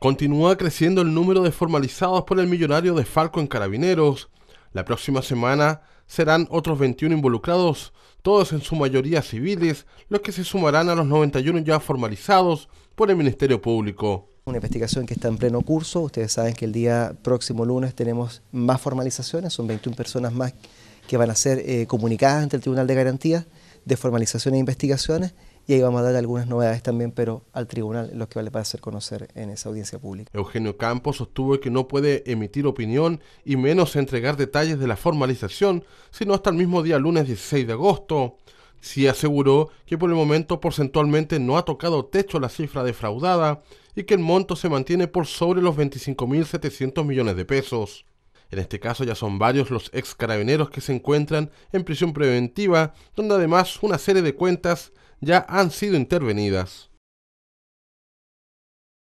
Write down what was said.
Continúa creciendo el número de formalizados por el millonario de Falco en Carabineros. La próxima semana serán otros 21 involucrados, todos en su mayoría civiles, los que se sumarán a los 91 ya formalizados por el Ministerio Público. Una investigación que está en pleno curso. Ustedes saben que el día próximo lunes tenemos más formalizaciones, son 21 personas más que van a ser eh, comunicadas ante el Tribunal de Garantía de Formalizaciones e Investigaciones y ahí vamos a dar algunas novedades también, pero al tribunal lo que vale para hacer conocer en esa audiencia pública. Eugenio Campos sostuvo que no puede emitir opinión y menos entregar detalles de la formalización, sino hasta el mismo día lunes 16 de agosto. Sí aseguró que por el momento porcentualmente no ha tocado techo la cifra defraudada y que el monto se mantiene por sobre los 25.700 millones de pesos. En este caso ya son varios los ex carabineros que se encuentran en prisión preventiva, donde además una serie de cuentas ya han sido intervenidas